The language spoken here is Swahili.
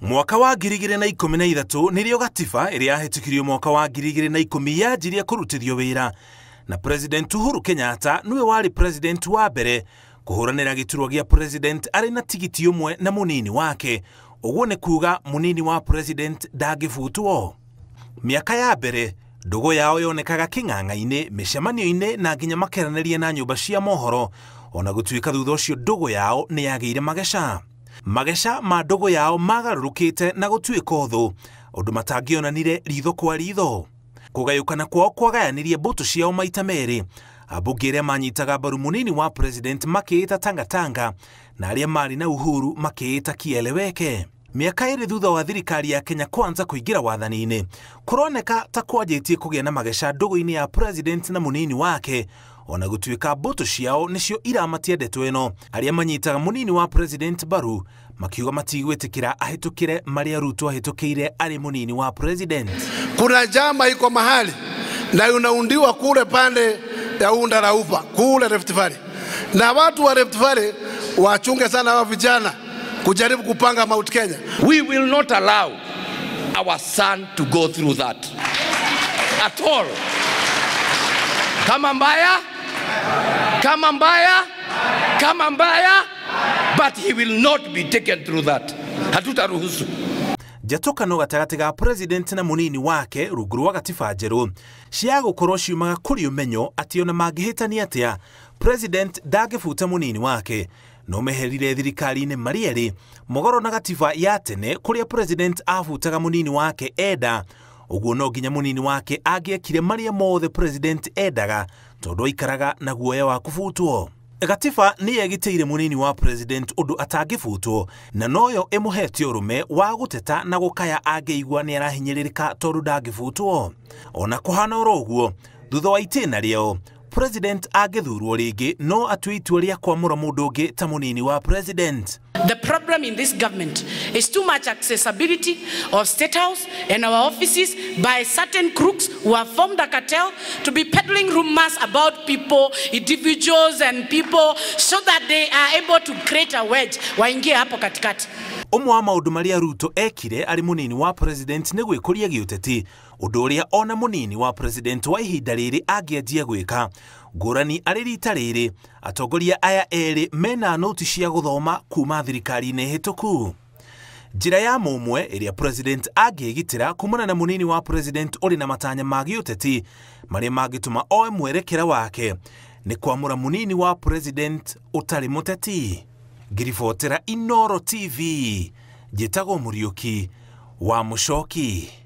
mwaka wa ngiri igĩrĩ na ikũmi na ithatũ nĩrĩo gatiba ĩrĩa yahĩtũkirio mwaka wa ngiri igĩrĩ na ikũmi yanjirie kũrutithio wĩra na president uhuru kenyatta nĩwe warĩ president wa mbere kũhũranĩra gĩturwa gĩa president arĩ na tigiti ũmwe na mũnini wake ũguo nĩ kuuga mũnini wa president ndangĩbutwo mĩaka ya mbere ndũgũ yao yonekaga kĩng'ang'a-inĩ mĩcemanio-inĩ na nginya makeranĩria na nyũmba cia mohoro ona gũtuĩka thutha ũcio ndũgũ yao nĩ yagĩire mageca mageca ma ndũgũ yao magarũrũkĩte na gũtuĩka ũthũ ũndũ matangĩonanire ritho kwa ritho kũgayũkana kwao kwagayanirie mbũtũ ciao maita merĩ ambunge arĩa manyitaga mbaru mũnini wa president makĩĩta tangatanga na arĩa marĩ na uhuru makĩĩta kieleweke mĩaka ĩrĩ thutha wa thirikari ya kenya kwanza kũingĩra wathani-inĩ kũroneka ta kwanjĩtie kũgĩa na mageca ndũgũ-inĩ ya president na mũnini wake ona gutuika mbutu ciao nicio iramatiendetwo ino aria manyitaga munini wa president baru makiuga matigwitikira ahitukire maria ruto ahitukire ari munini wa president kuna jama iko mahali na unaundiwa kule pande ya unda la upa kule Rift Valley, na watu wa Rift Valley wachunge sana wa vijana kujaribu kupanga Mount Kenya. We will not allow our son to go through that at all. Kama mbaya kama mbaya kama mbaya but he will not be taken through that hatutaruhusu no gatagatĩ ga president na munini wake rungu rwa gatiba njerũ ciagũkorwo ciumaga kũrĩ ũmenyo atĩ ona mangĩhĩtania atĩa president ndangĩbuta munini wake no meherire thirikari-inĩ marĩ erĩ mogoro na gatiba ya tene kũrĩa president abutaga munini wake enda uguo no nginya munini wake angĩekire maria mothe president endaga tondu aikaraga na guoya wa kubutwo gatiba nä yegitĩire munini wa president ũndũ atangĩbutwo na noyo ĩmũhete ũrũme wa gũteta na gũkaya angĩigua nĩ arahinyĩrĩrĩka tondũ ndangĩbutwo ona kũhana oro ũguo thutha wa itĩna rĩo president agethurwo ringi no atue itua rĩa kwamũra mundu ũngĩ ta mũnini wa president The problem in this government is too much accessibility of State House and our offices by certain crooks who have formed a cartel to be peddling rumors about people, individuals and people so that they are able to create a wedge waingie hapo katikati umwe wa maundu maria ruto ekire ari munini wa president ni gwikuria giuteti undu uria ona munini wa president wa ihinda riri angianjia gwika ngurani ari rita riri atongoria aya eri mena noti cia guthoma kuma thirikari-ini hituku njira ya mumwe iria president angigitira kumana na munini wa president uri na matanya ma giuteti maria mangituma oe mwerekera wake ni kwamura munini wa president utari muteti ngiribotera inoro tv njĩtagwo mũriũki wa mũcoki